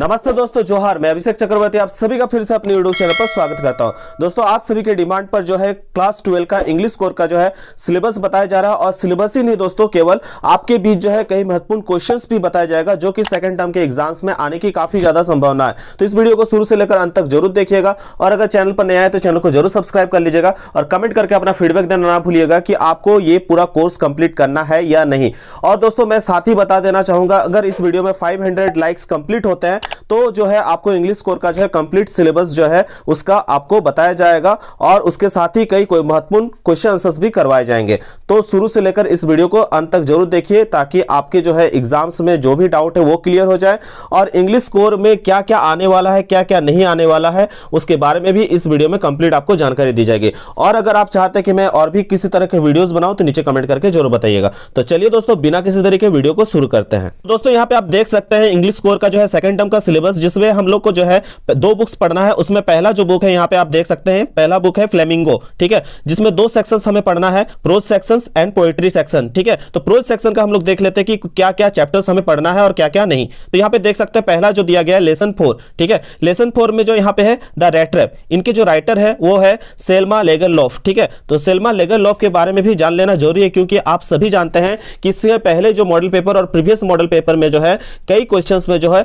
नमस्ते दोस्तों जोहार मैं अभिषेक चक्रवर्ती आप सभी का फिर से अपने यूट्यूब चैनल पर स्वागत करता हूं दोस्तों आप सभी के डिमांड पर जो है क्लास ट्वेल्व का इंग्लिश कोर का जो है सिलेबस बताया जा रहा है और सिलेबस ही नहीं दोस्तों केवल आपके बीच जो है कई महत्वपूर्ण क्वेश्चंस भी बताया जाएगा जो कि सेकंड टर्म के एग्जाम्स में आने की काफी ज्यादा संभावना है तो इस वीडियो को शुरू से लेकर अंत तक जरूर देखिएगा और अगर चैनल पर नया है तो चैनल को जरूर सब्सक्राइब कर लीजिएगा और कमेंट करके अपना फीडबैक देना ना भूलिएगा कि आपको ये पूरा कोर्स कंप्लीट करना है या नहीं और दोस्तों मैं साथ ही बता देना चाहूंगा अगर इस वीडियो में फाइव लाइक्स कंप्लीट होते हैं तो जो है आपको इंग्लिश कोर का जो है कंप्लीट सिलेबस जो है उसका आपको बताया जाएगा और उसके साथ ही कई कोई महत्वपूर्ण क्वेश्चन आंसर्स भी करवाए जाएंगे तो शुरू से लेकर इस वीडियो को अंत तक जरूर देखिए ताकि आपके जो है एग्जाम्स में जो भी डाउट है वो क्लियर हो जाए और इंग्लिश कोर में क्या क्या आने वाला है क्या क्या नहीं आने वाला है उसके बारे में भी इस वीडियो में कंप्लीट आपको जानकारी दी जाएगी और अगर आप चाहते हैं कि मैं और भी किसी तरह के वीडियोज बनाऊं तो नीचे कमेंट करके जरूर बताइएगा तो चलिए दोस्तों बिना किसी तरीके वीडियो को शुरू करते हैं दोस्तों यहाँ पे आप देख सकते हैं इंग्लिश कोर का जो है सेकंड टर्म का सिलेबस जिसमें हम लोग को जो है दो बुक्स पढ़ना है उसमें पहला जो बुक है यहाँ पे आप देख सकते हैं पहला बुक है फ्लेमिंगो ठीक है जिसमें दो सेक्शन हमें पढ़ना है prose section and poetry section ठीक है तो प्रोज सेक्शन का हम लोग देख लेते हैं कि क्या क्या चैप्टर्स हमें पढ़ना है और क्या क्या नहीं तो यहाँ पे देख सकते हैं पहला जो दिया गया है लेसन फोर ठीक है लेसन फोर में जो यहाँ पे है द रेट्रेप इनके जो राइटर है वो है सेलमा लेगर लॉफ ठीक है तो सेलमा लेगर लॉफ के बारे में भी जान लेना जरूरी है क्योंकि आप सभी जानते हैं कि इससे पहले जो मॉडल पेपर और प्रीवियस मॉडल पेपर में जो है कई क्वेश्चंस में जो है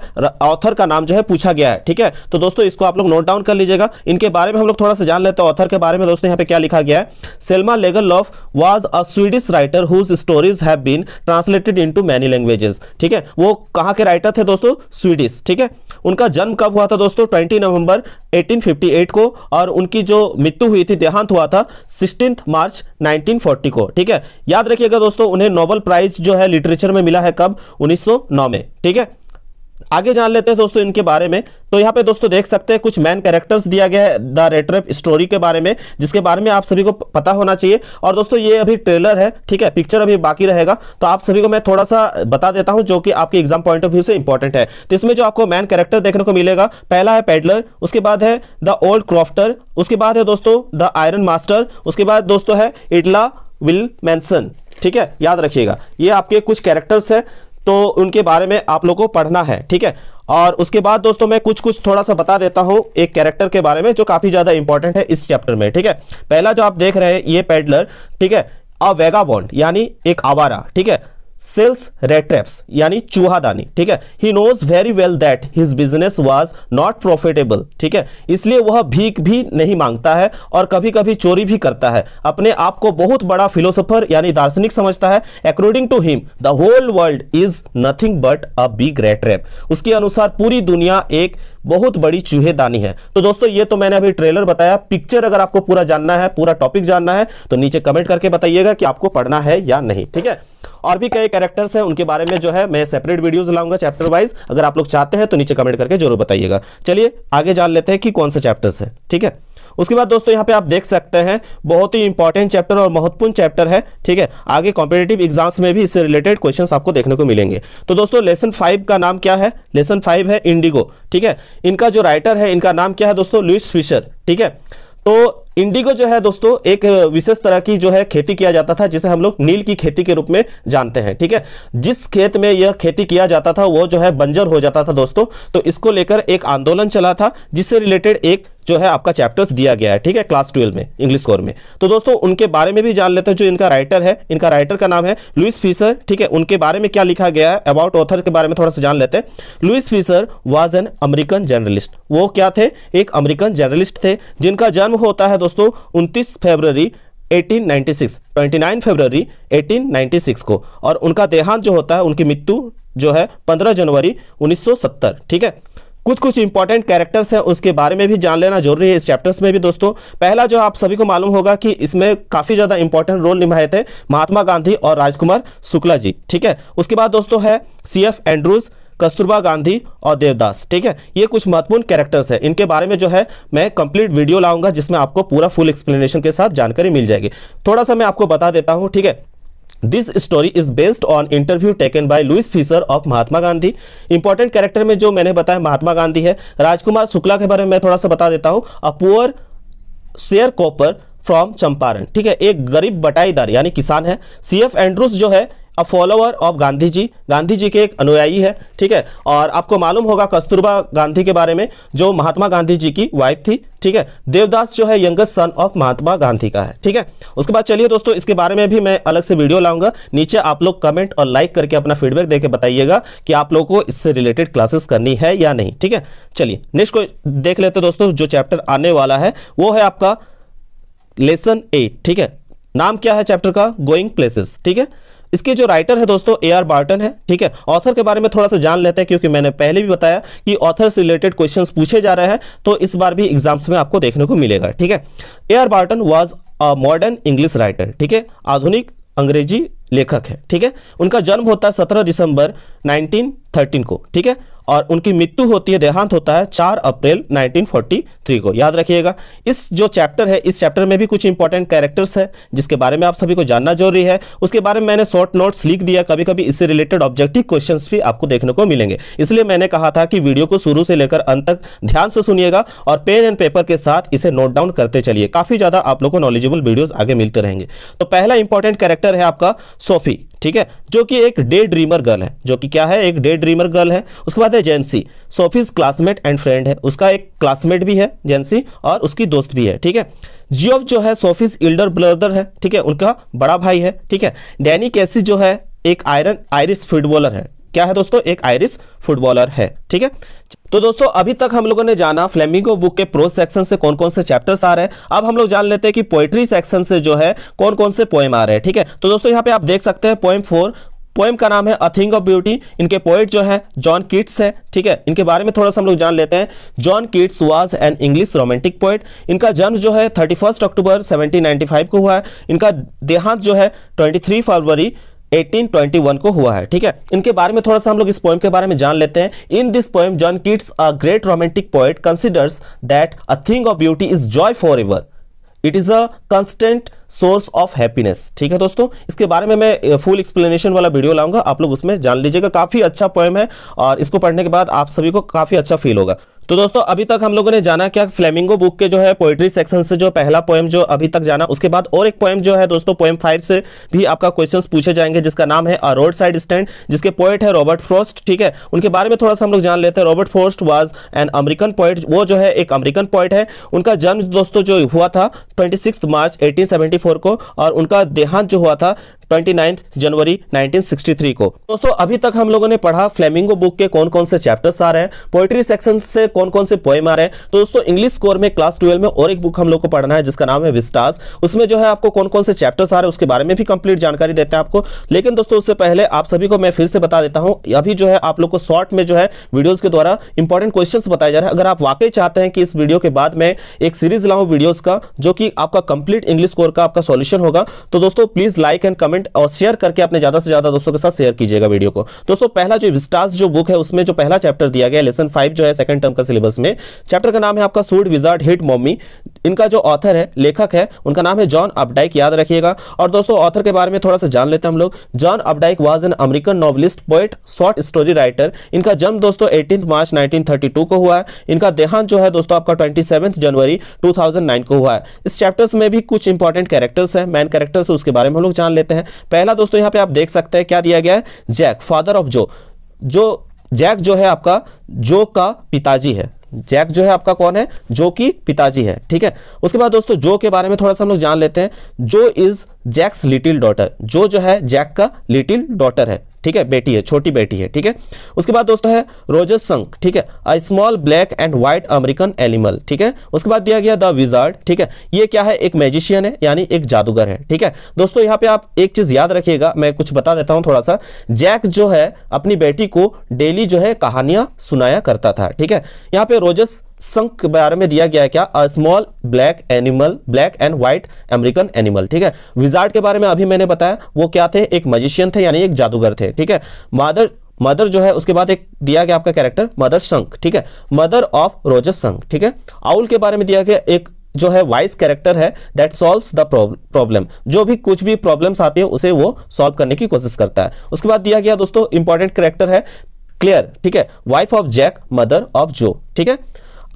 ऑथर का नाम जो है पूछा गया है ठीक है तो दोस्तों इसको आप लोग नोट डाउन कर लीजिएगा इनके बारे में हम लोग थोड़ा सा जान लेते हैं ऑथर के बारे में दोस्तों यहाँ पे क्या लिखा गया है Selma Lof was a Swedish writer whose stories have been translated to many languages ठीक है वो कहाँ के राइटर थे दोस्तों स्वीडिश ठीक है उनका जन्म कब हुआ था दोस्तों ट्वेंटी नवंबर 1858 को और उनकी जो मृत्यु हुई थी देहांत हुआ था सिक्सटीन मार्च 1940 को ठीक है याद रखिएगा दोस्तों उन्हें नोबल प्राइज जो है लिटरेचर में मिला है कब 1909 में ठीक है आगे जान लेते हैं दोस्तों इनके बारे में तो यहाँ पे दोस्तों देख सकते हैं कुछ मैन कैरेक्टर्स दिया गया है द रेट्रेप स्टोरी के बारे में जिसके बारे में आप सभी को पता होना चाहिए और दोस्तों ये अभी ट्रेलर है ठीक है पिक्चर अभी बाकी रहेगा तो आप सभी को मैं थोड़ा सा बता देता हूँ जो कि आपके एग्जाम पॉइंट ऑफ व्यू से इंपॉर्टेंट है तो इसमें जो आपको मैन कैरेक्टर देखने को मिलेगा पहला है पेडलर उसके बाद है द ओल्ड क्रॉफ्टर उसके बाद है दोस्तों द आयरन मास्टर उसके बाद दोस्तों है इटला विल मैंसन ठीक है याद रखिएगा ये आपके कुछ कैरेक्टर्स हैं तो उनके बारे में आप लोग को पढ़ना है ठीक है और उसके बाद दोस्तों मैं कुछ कुछ थोड़ा सा बता देता हूं एक कैरेक्टर के बारे में जो काफ़ी ज़्यादा इंपॉर्टेंट है इस चैप्टर में ठीक है पहला जो आप देख रहे हैं ये पेडलर ठीक है अ वेगा बॉन्ड यानी एक आवारा ठीक है सेल्स रेट्रेप्स यानी चूहादानी ठीक है he knows very well that his business was not profitable ठीक है इसलिए वह भीख भी नहीं मांगता है और कभी कभी चोरी भी करता है अपने आप को बहुत बड़ा फिलोसोफर यानी दार्शनिक समझता है according to him the whole world is nothing but a big rattrap उसके अनुसार पूरी दुनिया एक बहुत बड़ी चूहेदानी है तो दोस्तों ये तो मैंने अभी ट्रेलर बताया पिक्चर अगर आपको पूरा जानना है पूरा टॉपिक जानना है तो नीचे कमेंट करके बताइएगा कि आपको पढ़ना है या नहीं ठीक है और भी कई कैरेक्टर्स हैं उनके बारे में जो है मैं सेपरेट वीडियोज लाऊंगा चैप्टर वाइज अगर आप लोग चाहते हैं तो नीचे कमेंट करके जरूर बताइएगा चलिए आगे जान लेते हैं कि कौन से चैप्टर्स है ठीक है उसके बाद दोस्तों यहाँ पे आप देख सकते हैं बहुत ही इंपॉर्टेंट चैप्टर और महत्वपूर्ण चैप्टर है ठीक है आगे कॉम्पिटेटिव एग्जाम्स में भी इससे रिलेटेड क्वेश्चन आपको देखने को मिलेंगे तो दोस्तों लेसन फाइव का नाम क्या है लेसन फाइव है इंडिगो ठीक है इनका जो राइटर है इनका नाम क्या है दोस्तों लुइस फिशर ठीक है तो इंडिगो जो है दोस्तों एक विशेष तरह की जो है खेती किया जाता था जिसे हम लोग नील की खेती के रूप में जानते हैं ठीक है जिस खेत में यह खेती किया जाता था वो जो है बंजर हो जाता था दोस्तों तो इसको लेकर एक आंदोलन चला था जिससे रिलेटेड एक जो है आपका चैप्टर्स दिया गया है ठीक है क्लास ट्वेल्व में इंग्लिश कोर में तो दोस्तों उनके बारे में भी जान लेते हैं जो इनका राइटर है इनका राइटर का नाम है लुइस फीसर ठीक है उनके बारे में क्या लिखा गया है अबाउट ऑथर के बारे में थोड़ा सा जान लेते हैं Louis Fischer was an American journalist वो क्या थे एक अमेरिकन जर्नलिस्ट थे जिनका जन्म होता है दोस्तों उनतीस फरवरी 1896 29 फरवरी 1896 को और उनका देहांत जो होता है उनकी मृत्यु जो है 15 जनवरी 1970 ठीक है कुछ कुछ इंपॉर्टेंट कैरेक्टर्स हैं उसके बारे में भी जान लेना जरूरी है इस चैप्टर्स में भी दोस्तों पहला जो आप सभी को मालूम होगा कि इसमें काफ़ी ज़्यादा इंपॉर्टेंट रोल निभाए थे महात्मा गांधी और राजकुमार शुक्ला जी ठीक है उसके बाद दोस्तों है C F Andrews Kasturba Gandhi और देवदास ठीक है ये कुछ महत्वपूर्ण कैरेक्टर्स हैं इनके बारे में जो है मैं कंप्लीट वीडियो लाऊंगा जिसमें आपको पूरा फुल एक्सप्लेनेशन के साथ जानकारी मिल जाएगी थोड़ा सा मैं आपको बता देता हूँ ठीक है this story is based on interview taken by Louis Fischer of Mahatma Gandhi important character में जो मैंने बताया महात्मा गांधी है राजकुमार शुक्ला के बारे में मैं थोड़ा सा बता देता हूँ a poor sharecropper from Champaran ठीक है एक गरीब बटाईदार यानी किसान है सी एफ एंड्रूस जो है a follower of Gandhi ji Gandhi ji के एक अनुयायी है ठीक है और आपको मालूम होगा कस्तूरबा गांधी के बारे में जो महात्मा गांधी जी की वाइफ थी ठीक है देवदास जो है youngest son of Mahatma Gandhi का है ठीक है उसके बाद चलिए दोस्तों इसके बारे में भी मैं अलग से वीडियो लाऊंगा नीचे आप लोग कमेंट और लाइक करके अपना फीडबैक देकर बताइएगा कि आप लोगों को इससे रिलेटेड क्लासेस करनी है या नहीं ठीक है चलिए नेक्स्ट को देख लेते दोस्तों जो चैप्टर आने वाला है वो है आपका लेसन एट ठीक है नाम क्या है चैप्टर का गोइंग प्लेसेस ठीक है इसके जो राइटर है दोस्तों ए आर बार्टन है ठीक है ऑथर के बारे में थोड़ा सा जान लेते हैं क्योंकि मैंने पहले भी बताया कि ऑथर से रिलेटेड क्वेश्चन पूछे जा रहे हैं तो इस बार भी एग्जाम्स में आपको देखने को मिलेगा ठीक है A R Barton was a modern English writer ठीक है आधुनिक अंग्रेजी लेखक है ठीक है उनका जन्म होता है सत्रह दिसंबर नाइनटीन थर्टीन को ठीक है और उनकी मृत्यु होती है देहांत होता है चार अप्रैल 1943 को याद रखिएगा इस जो चैप्टर है इस चैप्टर में भी कुछ इंपॉर्टेंट कैरेक्टर्स है जिसके बारे में आप सभी को जानना जरूरी है उसके बारे में मैंने शॉर्ट नोट्स लिख दिया कभी कभी इससे रिलेटेड ऑब्जेक्टिव क्वेश्चन भी आपको देखने को मिलेंगे इसलिए मैंने कहा था कि वीडियो को शुरू से लेकर अंत तक ध्यान से सुनिएगा और पेन एंड पेपर के साथ इसे नोट डाउन करते चलिए काफी ज्यादा आप लोग को नॉलेजेबल वीडियोज आगे मिलते रहेंगे तो पहला इंपॉर्टेंट कैरेक्टर है आपका सोफी ठीक है जो कि एक डे ड्रीमर गर्ल है जो कि क्या है एक डे ड्रीमर गर्ल है उसके बाद है Jansie Sophie's classmate and friend है उसका एक क्लासमेट भी है जेंसी और उसकी दोस्त भी है ठीक है जियोफ जो है सोफिस इल्डर ब्लर्दर है ठीक है उनका बड़ा भाई है ठीक है डैनी कैसी जो है एक आयरन आयरिस फुटबॉलर है क्या है दोस्तों एक आयरिश फुटबॉलर है ठीक है तो दोस्तों अभी तक हम लोगों ने जाना फ्लेमिंगो बुक के प्रोज सेक्शन से कौन कौन से चैप्टर्स आ रहे हैं अब हम लोग जान लेते हैं कि पोएट्री सेक्शन से जो है कौन कौन से पोएम आ रहे हैं ठीक है तो दोस्तों यहाँ पे आप देख सकते हैं पोएम फोर पोएम का नाम है अ थिंग ऑफ ब्यूटी इनके पोइट जो है जॉन किट्स है ठीक है इनके बारे में थोड़ा सा हम लोग जान लेते हैं John Keats was an English romantic poet इनका जन्म जो है थर्टी अक्टूबर सेवनटीन को हुआ है इनका देहांत जो है ट्वेंटी फरवरी 1821 को हुआ है ठीक है इनके बारे में थोड़ा सा हम लोग इस पोएम के बारे में जान लेते हैं in this poem John Keats a great romantic poet considers that a thing of beauty is joy for ever it is a constant source of happiness ठीक है दोस्तों इसके बारे में मैं फुल एक्सप्लेनेशन वाला वीडियो लाऊंगा आप लोग उसमें जान लीजिएगा काफ़ी अच्छा पोएम है और इसको पढ़ने के बाद आप सभी को काफ़ी अच्छा फील होगा तो दोस्तों अभी तक हम लोगों ने जाना क्या फ्लेमिंगो बुक के जो है पोइट्री सेक्शन से जो पहला पोएम जो अभी तक जाना उसके बाद और एक पोएम जो है दोस्तों पोएम फाइव से भी आपका क्वेश्चंस पूछे जाएंगे जिसका नाम है अ रोड साइड स्टैंड जिसके पोइट है रॉबर्ट फ्रोस्ट ठीक है उनके बारे में थोड़ा सा हम लोग जान लेते हैं Robert Frost was an American poet वो जो है एक अमरीकन पॉइट है उनका जन्म दोस्तों जो हुआ था ट्वेंटी मार्च एटीन को और उनका देहांत जो हुआ था ट्वेंटी जनवरी 1963 को दोस्तों अभी तक हम लोगों ने पढ़ा फ्लेमिंगो बुक के कौन कौन से चैप्टर्स आ रहे हैं पोएट्री सेक्शन से कौन कौन से पोएम आ रहे हैं तो दोस्तों इंग्लिश स्कोर में क्लास ट्वेल्व में और एक बुक हम लोग को पढ़ना है जिसका नाम है विस्टास उसमें जो है आपको कौन कौन से चैप्टर्स आ रहे हैं उसके बारे में भी कंप्लीट जानकारी देते हैं आपको लेकिन दोस्तों उससे पहले आप सभी को मैं फिर से बता देता हूँ अभी जो है आप लोग को शॉर्ट में जो है वीडियोज के द्वारा इंपॉर्टेंट क्वेश्चन बताए जा रहे हैं अगर आप वाकई चाहते हैं कि इस वीडियो के बाद मैं एक सीरीज लाऊ वीडियोज का जो कि आपका कंप्लीट इंग्लिश कोर का आपका सोल्यूशन होगा तो दोस्तों please like and comment comment और शेयर करके अपने ज़्यादा से ज़्यादा दोस्तों के साथ शेयर कीजिएगा वीडियो को दोस्तों पहला जो विस्टास जो बुक है उसमें जो पहला चैप्टर दिया गया लेसन फाइव जो है सेकंड टर्म का सिलेबस में चैप्टर का नाम है आपका सूड विजार्ड हिट मॉमी इनका जो ऑथर है लेखक है उनका नाम है जॉन अपडाइक याद रखिएगा और दोस्तों ऑथर के बारे में थोड़ा सा जान लेते हैं हम लोग John Updike was an American novelist poet short story writer इनका जन्म दोस्तों एटीन मार्च 1932 को हुआ है इनका देहांत जो है दोस्तों आपका ट्वेंटी जनवरी टू को हुआ है इस चैप्टर्स में भी कुछ इंपॉर्टेंट कैरेक्टर्स हैं मैन कैरेक्टर्स उसके बारे में हम लोग जान लेते हैं पहला दोस्तों यहाँ पे आप देख सकते हैं क्या दिया गया है जैक फादर ऑफ जो जो जैक जो है आपका जो का पिताजी है जैक जो है आपका कौन है जो कि पिताजी है ठीक है उसके बाद दोस्तों जो के बारे में थोड़ा सा हम लोग जान लेते हैं जो इज जैक्स लिटिल डॉटर जो जो है जैक का लिटिल डॉटर है ठीक है बेटी है छोटी बेटी है ठीक है उसके बाद दोस्तों है रोजर संक ठीक है a small black and white American animal ठीक है उसके बाद दिया गया द विजार्ड ठीक है ये क्या है एक मैजिशियन है यानी एक जादूगर है ठीक है दोस्तों यहाँ पे आप एक चीज याद रखिएगा मैं कुछ बता देता हूँ थोड़ा सा जैक जो है अपनी बेटी को डेली जो है कहानियां सुनाया करता था ठीक है यहाँ पे रोजस संक के बारे में दिया गया है क्या small black animal black and white American animal ठीक है विजार्ड के बारे में अभी मैंने बताया वो क्या थे एक मजिशियन थे यानी एक जादूगर थे ठीक है मादर मदर जो है उसके बाद एक दिया गया आपका कैरेक्टर मदर संक ठीक है मदर ऑफ रोजस संक ठीक है आउल के बारे में दिया गया एक जो है वाइस कैरेक्टर है दैट सॉल्व्स द प्रॉब्लम जो भी कुछ भी प्रॉब्लम्स आती है उसे वो सॉल्व करने की कोशिश करता है उसके बाद दिया गया दोस्तों इंपॉर्टेंट कैरेक्टर है क्लियर ठीक है wife of Jack mother of Jo ठीक है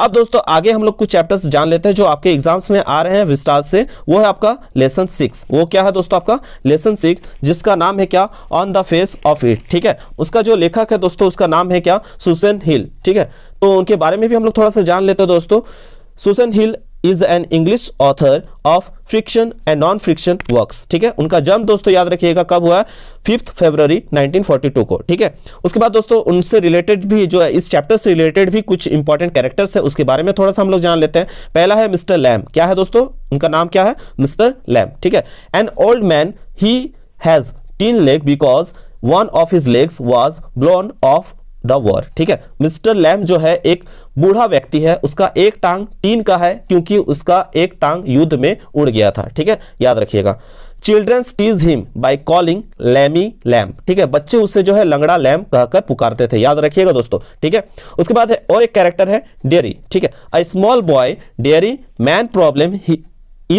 अब दोस्तों आगे हम लोग कुछ चैप्टर्स जान लेते हैं जो आपके एग्जाम्स में आ रहे हैं विस्तार से वो है आपका लेसन सिक्स वो क्या है दोस्तों आपका लेसन सिक्स जिसका नाम है क्या on the face of it ठीक है उसका जो लेखक है दोस्तों उसका नाम है क्या सुसेन हिल ठीक है तो उनके बारे में भी हम लोग थोड़ा सा जान लेते हैं दोस्तों Susan Hill is an English author of fiction and non fiction works ठीक है उनका जन्म दोस्तों याद रखिएगा कब हुआ है फिफ्थ फेबररी 1942 को ठीक है उसके बाद दोस्तों उनसे रिलेटेड भी जो है इस चैप्टर से रिलेटेड भी कुछ इंपॉर्टेंट कैरेक्टर्स है उसके बारे में थोड़ा सा हम लोग जान लेते हैं पहला है मिस्टर लैम क्या है दोस्तों उनका नाम क्या है मिस्टर लैम ठीक है an old man he has tin leg because one of his legs was blown off the war ठीक है मिस्टर लैम जो है एक बूढ़ा व्यक्ति है उसका एक टांग टीन का है क्योंकि उसका एक टांग युद्ध में उड़ गया था ठीक है याद रखिएगा childrens tease him by calling Lamey Lamb ठीक है बच्चे उसे जो है लंगड़ा लैम कहकर पुकारते थे याद रखिएगा दोस्तों ठीक है उसके बाद है और एक कैरेक्टर है डेयरी ठीक है a small boy Derry main problem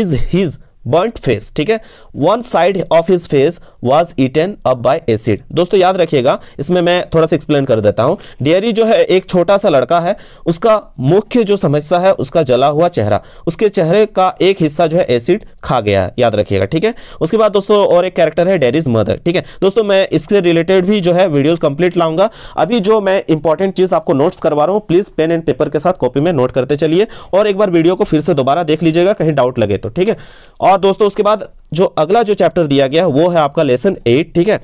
is his burnt face ठीक है one side of his face was eaten up by acid दोस्तों याद रखिएगा इसमें मैं थोड़ा सा एक्सप्लेन कर देता हूँ डेयरी जो है एक छोटा सा लड़का है उसका मुख्य जो समस्या है उसका जला हुआ चेहरा उसके चेहरे का एक हिस्सा जो है एसिड खा गया है याद रखिएगा ठीक है उसके बाद दोस्तों और एक कैरेक्टर है डेरीज मदर ठीक है दोस्तों मैं इससे रिलेटेड भी जो है वीडियोज कंप्लीट लाऊंगा अभी जो मैं इंपॉर्टेंट चीज़ आपको नोट्स करवा रहा हूँ प्लीज़ पेन एंड पेपर के साथ कॉपी में नोट करते चलिए और एक बार वीडियो को फिर से दोबारा देख लीजिएगा कहीं डाउट लगे तो ठीक है और बाद दोस्तों उसके बाद जो अगला जो चैप्टर दिया गया वो है आपका लेसन एट ठीक है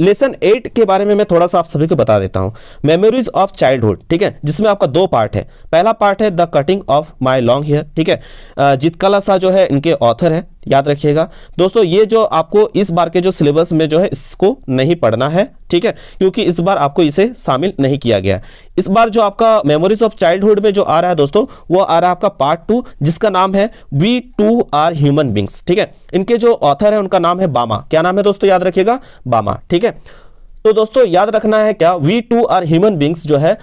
लेसन एट के बारे में मैं थोड़ा सा आप सभी को बता देता हूँ मेमोरीज ऑफ चाइल्डहुड ठीक है जिसमें आपका दो पार्ट है पहला पार्ट है the cutting of my long hair ठीक है जितकला सा जो है इनके ऑथर है याद रखिएगा दोस्तों ये जो आपको इस बार के जो सिलेबस में जो है इसको नहीं पढ़ना है ठीक है क्योंकि इस बार आपको इसे शामिल नहीं किया गया इस बार जो आपका मेमोरीज ऑफ चाइल्डहुड में जो आ रहा है दोस्तों वो आ रहा है आपका पार्ट टू जिसका नाम है we too are human beings ठीक है इनके जो ऑथर है उनका नाम है बामा क्या नाम है दोस्तों याद रखिएगा बामा ठीक है तो दोस्तों याद रखना है क्या we too are human beings जो है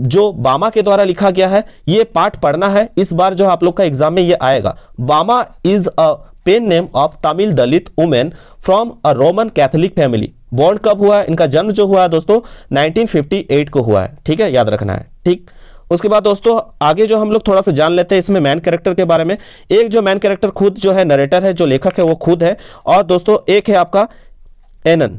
जो बामा के द्वारा लिखा गया है ये पाठ पढ़ना है इस बार जो आप लोग का एग्जाम में ये आएगा Bama is a pen name of Tamil Dalit women from a Roman Catholic family born कब हुआ है इनका जन्म जो हुआ है दोस्तों 1958 को हुआ है ठीक है याद रखना है ठीक उसके बाद दोस्तों आगे जो हम लोग थोड़ा सा जान लेते हैं इसमें मैन कैरेक्टर के बारे में एक जो मैन कैरेक्टर खुद जो है नरेटर है जो लेखक है वो खुद है और दोस्तों एक है आपका एनन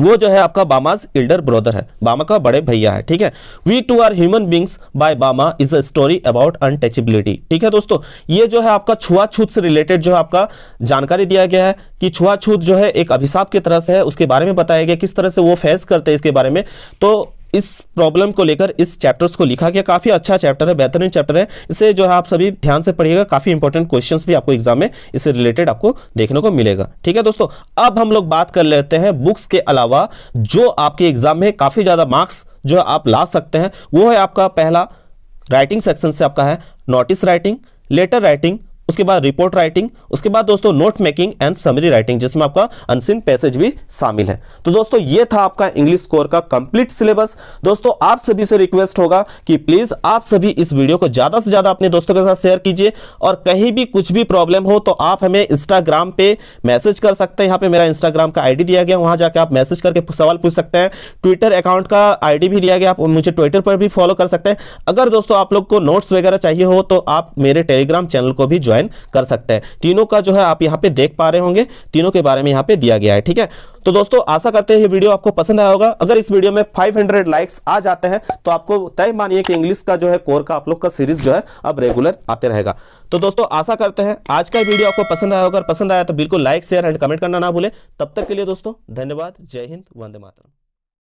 वो जो है आपका बामाज इल्डर ब्रदर है बामा का बड़े भैया है ठीक है we too are human beings by Bama is a story about untouchability ठीक है दोस्तों ये जो है आपका छुआछूत से रिलेटेड जो है आपका जानकारी दिया गया है कि छुआछूत जो है एक अभिशाप की तरह से है उसके बारे में बताया गया किस तरह से वो फेस करते हैं इसके बारे में तो इस प्रॉब्लम को लेकर इस चैप्टर्स को लिखा गया काफ़ी अच्छा चैप्टर है बेहतरीन चैप्टर है इसे जो है आप सभी ध्यान से पढ़िएगा काफ़ी इंपॉर्टेंट क्वेश्चंस भी आपको एग्जाम में इससे रिलेटेड आपको देखने को मिलेगा ठीक है दोस्तों अब हम लोग बात कर लेते हैं बुक्स के अलावा जो आपके एग्जाम में काफ़ी ज़्यादा मार्क्स जो आप ला सकते हैं वो है आपका पहला राइटिंग सेक्शन से आपका है नोटिस राइटिंग लेटर राइटिंग उसके बाद रिपोर्ट राइटिंग उसके बाद दोस्तों note making and summary writing जिसमें आपका अनसिन पैसेज भी शामिल है तो दोस्तों ये था आपका इंग्लिश कोर का कंप्लीट सिलेबस दोस्तों आप सभी से रिक्वेस्ट होगा कि प्लीज आप सभी इस वीडियो को ज्यादा से ज्यादा अपने दोस्तों के साथ शेयर कीजिए और कहीं भी कुछ भी प्रॉब्लम हो तो आप हमें इंस्टाग्राम पे मैसेज कर सकते हैं यहाँ पे मेरा इंस्टाग्राम का आईडी दिया गया वहां जाकर आप मैसेज करके सवाल पूछ सकते हैं ट्विटर अकाउंट का आईडी भी दिया गया आप मुझे ट्विटर पर भी फॉलो कर सकते हैं अगर दोस्तों आप लोग को नोट्स वगैरह चाहिए हो तो आप मेरे टेलीग्राम चैनल को भी ज्वाइन ज्वाइन कर सकते हैं तीनों का जो है आप यहाँ पे देख पा रहे होंगे तीनों के बारे में यहाँ पे दिया गया है ठीक है तो दोस्तों आशा करते हैं ये वीडियो आपको पसंद आया होगा अगर इस वीडियो में 500 लाइक्स आ जाते हैं तो आपको तय मानिए कि इंग्लिश का जो है कोर का आप लोग का सीरीज जो है अब रेगुलर आते रहेगा तो दोस्तों आशा करते हैं आज का वीडियो आपको पसंद आया होगा पसंद आया तो बिल्कुल लाइक शेयर एंड कमेंट करना ना भूले तब तक के लिए दोस्तों धन्यवाद जय हिंद वंदे मातरम